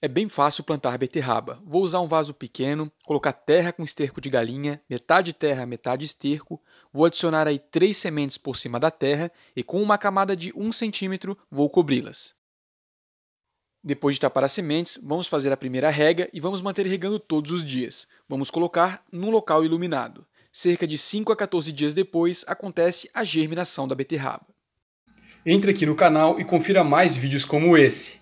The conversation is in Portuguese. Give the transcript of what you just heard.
É bem fácil plantar beterraba. Vou usar um vaso pequeno, colocar terra com esterco de galinha, metade terra, metade esterco. Vou adicionar aí três sementes por cima da terra e com uma camada de 1 cm vou cobri-las. Depois de tapar as sementes, vamos fazer a primeira rega e vamos manter regando todos os dias. Vamos colocar num local iluminado. Cerca de 5 a 14 dias depois acontece a germinação da beterraba. Entre aqui no canal e confira mais vídeos como esse.